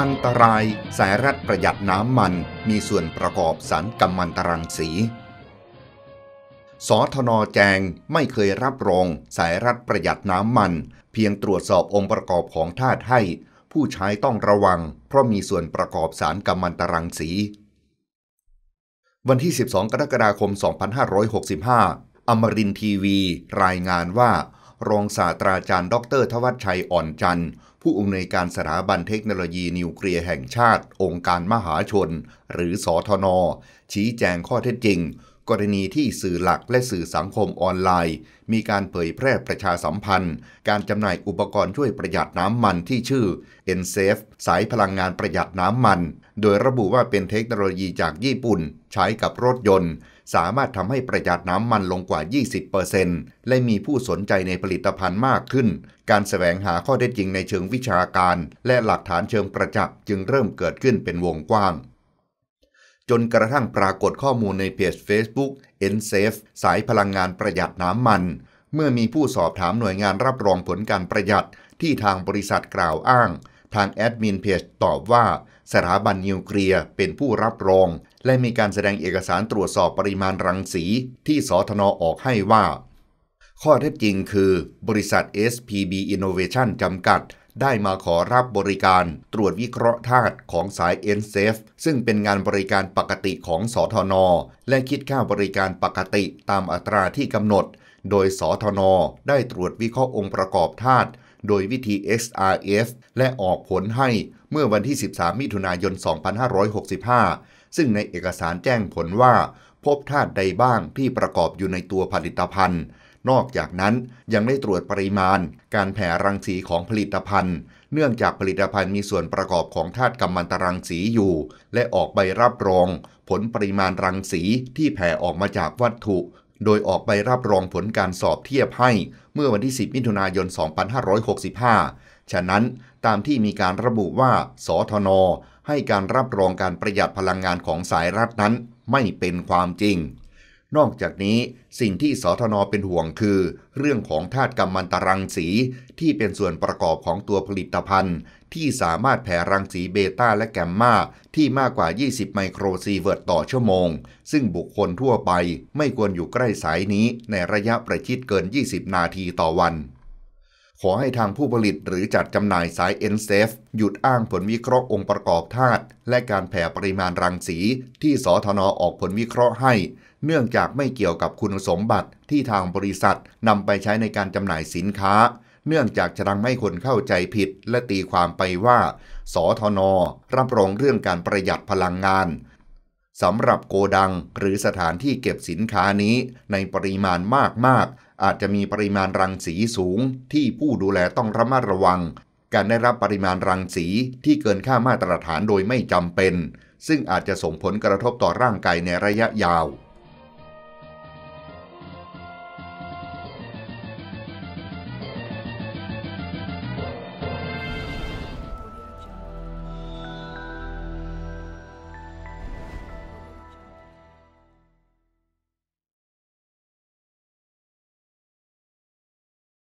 อันตราย สายรัดประหยัดน้ำมันมีส่วนประกอบสารกัมมันตรังสี สทนแจงไม่เคยรับรองสายรัดประหยัดน้ำมันเพียงตรวจสอบองค์ประกอบของธาตุให้ ผู้ใช้ต้องระวังเพราะมีส่วนประกอบสารกัมมันตรังสีวันที่ 12 กรกฎาคม 2565 อมรินทีวี รายงานว่ารองศาสตราจารย์ ดร ทวัชชัยอ่อนจันทร์ผู้อำนวยการสถาบันเทคโนโลยีนิวเคลียร์แห่งชาติ องค์การมหาชน หรือสอทน ชี้แจงข้อเท็จจริง กรณีที่สื่อหลักและสื่อสังคมออนไลน์ มีการเผยแพร่ประชาสัมพันธ์ การจำหน่ายอุปกรณ์ช่วยประหยัดน้ำมันที่ชื่อ e n s a f e สายพลังงานประหยัดน้ำมัน โดยระบุว่าเป็นเทคโนโลยีจากญี่ปุ่นใช้กับรถยนต์สามารถทำให้ประหยัดน้ำมันลงกว่า 20%และมีผู้สนใจในผลิตภัณฑ์มากขึ้น การแสวงหาข้อเท็จจริงในเชิงวิชาการ และหลักฐานเชิงประจักษ์ จึงเริ่มเกิดขึ้นเป็นวงกว้าง จนกระทั่งปรากฏข้อมูลในเพจ Facebook EnSafe สายพลังงานประหยัดน้ำมัน เมื่อมีผู้สอบถามหน่วยงานรับรองผลการประหยัดที่ทางบริษัทกล่าวอ้าง ทางแอดมินเพจตอบว่าสถาบันนิวเคลียร์เป็นผู้รับรอง และมีการแสดงเอกสารตรวจสอบปริมาณรังสี ที่สทนออกให้ว่า ข้อเท็จจริงคือบริษัท SPB Innovation จำกัด ได้มาขอรับบริการตรวจวิเคราะห์ธาตุของสาย n s a f ซึ่งเป็นงานบริการปกติของสทนและคิดค่าบริการปกติตามอัตราที่กำหนด โดยสทนได้ตรวจวิเคราะห์องค์ประกอบธาตุโดยวิธี XRF และออกผลให้เมื่อวันที่ 13 มิถุนายน 2565 ซึ่งในเอกสารแจ้งผลว่า พบธาตุใดบ้างที่ประกอบอยู่ในตัวผลิตภัณฑ์ นอกจากนั้นยังได้ตรวจปริมาณ การแผ่รังสีของผลิตภัณฑ์ เนื่องจากผลิตภัณฑ์มีส่วนประกอบของธาตุกัมมันตรังสีอยู่ และออกใบรับรองผลปริมาณรังสีที่แผ่ออกมาจากวัตถุโดยออกใบรับรองผลการสอบเทียบให้เมื่อวันที่ 10 มิถุนายน 2565 ฉะนั้นตามที่มีการระบุว่าสทนให้การรับรองการประหยัดพลังงานของสายรัฐนั้นไม่เป็นความจริง นอกจากนี้สิ่งที่สทนเป็นห่วงคือเรื่องของธาตุกรมมันตรังสีที่เป็นส่วนประกอบของตัวผลิตภัณฑ์ที่สามารถแผ่รังสีเบต้าและแกมมาที่มากกว่า 20 ไมโครซีเวิร์ตต่อชั่วโมง ซึ่งบุคคลทั่วไป ไม่ควรอยู่ใกล้สายนี้ในระยะประชิดเกิน 20 นาทีต่อวัน ขอให้ทางผู้ผลิตหรือจัดจำหน่ายสาย n s a f e หยุดอ้างผลวิเคราะห์องค์ประกอบธาตุและการแผ่ปริมาณรังสี ที่สทนออกผลวิเคราะห์ให้ เนื่องจากไม่เกี่ยวกับคุณสมบัติที่ทางบริษัทนำไปใช้ในการจำหน่ายสินค้าเนื่องจากจะังไม่คนเข้าใจผิดและตีความไปว่า สทน รับรองเรื่องการประหยัดพลังงานสำหรับโกดังหรือสถานที่เก็บสินค้านี้ ในปริมาณมากๆ อาจจะมีปริมาณรังสีสูงที่ผู้ดูแลต้องระมัดระวัง การได้รับปริมาณรังสีที่เกินค่ามาตรฐานโดยไม่จำเป็น ซึ่งอาจจะส่งผลกระทบต่อร่างกายในระยะยาว